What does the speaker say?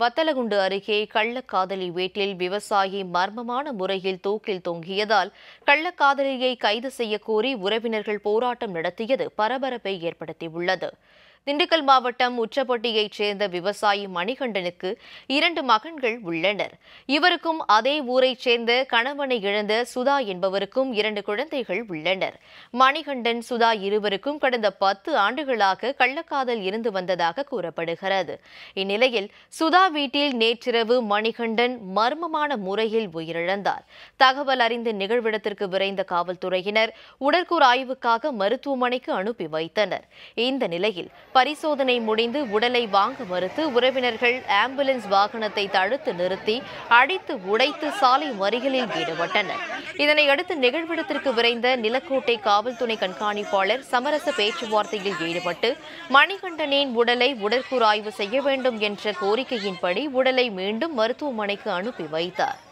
வத்தலகுண்டு அருகே கள்ளக்காதலி வீட்டில் விவசாயி மர்மமான முறையில் தூக்கில் தொங்கியதால் கள்ளக்காதலியை கைது செய்யக்கோரி உறவினர்கள் போராட்டம் நடத்தியது பரபரப்பை ஏற்படுத்தியுள்ளது திண்டுக்கல் மாவட்டம் உச்சப்பட்டியைச் சேர்ந்த விவசாயி மணிகண்டனுக்கு இரண்டு மகன்கள் உள்ளனர் இவருக்கும் அதே ஊரைச் சேர்ந்த கணவனை இழந்த சுதா என்பவருக்கும் இரண்டு குழந்தைகள் உள்ளனர் மணிகண்டன் சுதா இருவருக்கும் கடந்த பத்து ஆண்டுகளாக கள்ளக்காதல் இருந்து வந்ததாக கூறப்படுகிறது இந்நிலையில் சுதா வீட்டில் நேற்றிரவு மணிகண்டன் மர்மமான முறையில் உயிரிழந்தார் தகவல் அறிந்த நிகழ்விடத்திற்கு விரைந்த காவல்துறையினர் உடற்கூர் ஆய்வுக்காக மருத்துவமனைக்கு அனுப்பி வைத்தனர் இந்த நிலையில் பரிசோதனை முடிந்து உடலை வாங்க மறுத்து உறவினர்கள் ஆம்புலன்ஸ் வாகனத்தை தடுத்து நிறுத்தி அடித்து உடைத்து சாலை மறிகளில் ஈடுபட்டனர் இதனையடுத்து நிகழ்விடத்திற்கு விரைந்த நிலக்கோட்டை காவல்துறை கண்காணிப்பாளர் சமரச பேச்சுவார்த்தையில் ஈடுபட்டு மணிகண்டனின் உடலை உடற்கூறாய்வு செய்ய வேண்டும் என்ற கோரிக்கையின்படி உடலை மீண்டும் மருத்துவமனைக்கு அனுப்பி வைத்தார்